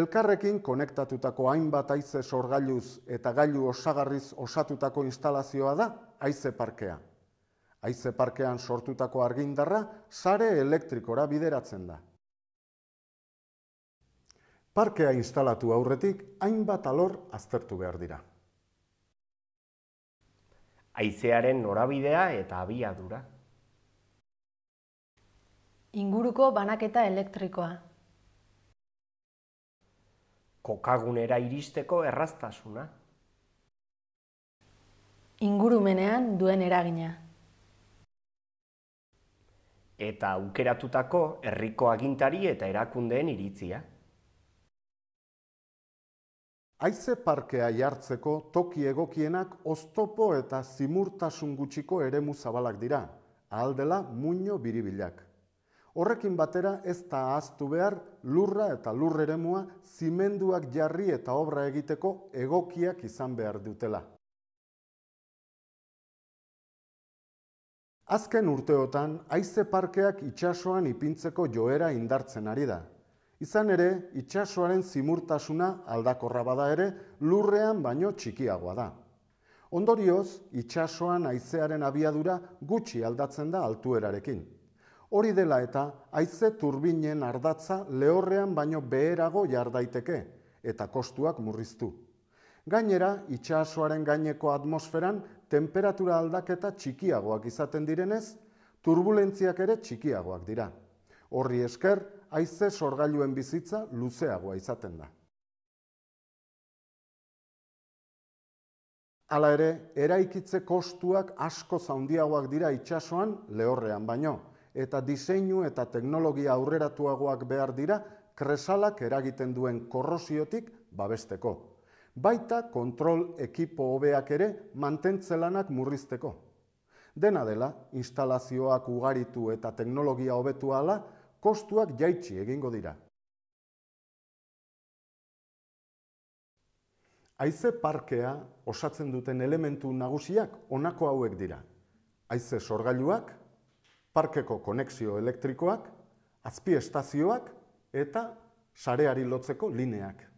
Elkarrekin konektatutako hainbat haize sorgailuz eta gailu osagarriz osatutako instalazioa da aize parkea. Aize parkean sortutako argindarra sare elektrikora bideratzen da. Parkea instalatu aurretik hainbat alor aztertu behar dira. Haizearen norabidea eta abiadura. Inguruko banaketa elektrikoa. Kokagunera iristeko erraztasuna. Ingurumenean duen eragina. Eta aukeratutako herriko agintari eta erakundeen iritzia. Aize jartzeko toki egokienak oztopo eta zimurtasun gutxiko eremu zabalak dira, ahaldela muño biribilak. Horrekin batera ez da ahaztu behar lurra eta lur eremua zimenduak jarri eta obra egiteko egokiak izan behar dutela. Azken urteotan, aize parkeak itxasoan ipintzeko joera indartzen ari da, Izan ere, itxasoaren zimurtasuna aldakorra bada ere, lurrean baino txikiagoa da. Ondorioz, itxasoan aizearen abiadura gutxi aldatzen da altuerarekin. Hori dela eta, aize turbinen ardatza lehorrean baino beherago jardaiteke, eta kostuak murriztu. Gainera, itxasoaren gaineko atmosferan, temperatura aldaketa txikiagoak izaten direnez, turbulentziak ere txikiagoak dira. Horri esker, haize sorgailuen bizitza luzeagoa izaten da. Hala ere, eraikitze kostuak asko zaundiagoak dira itsasoan lehorrean baino, eta diseinu eta teknologia aurreratuagoak behar dira kresalak eragiten duen korrosiotik babesteko. Baita kontrol ekipo hobeak ere mantentzelanak murrizteko. Dena dela, instalazioak ugaritu eta teknologia hobetu ala, kostuak jaitsi egingo dira. Aize parkea osatzen duten elementu nagusiak onako hauek dira. Aize sorgailuak, parkeko konexio elektrikoak, azpi eta sareari lotzeko lineak.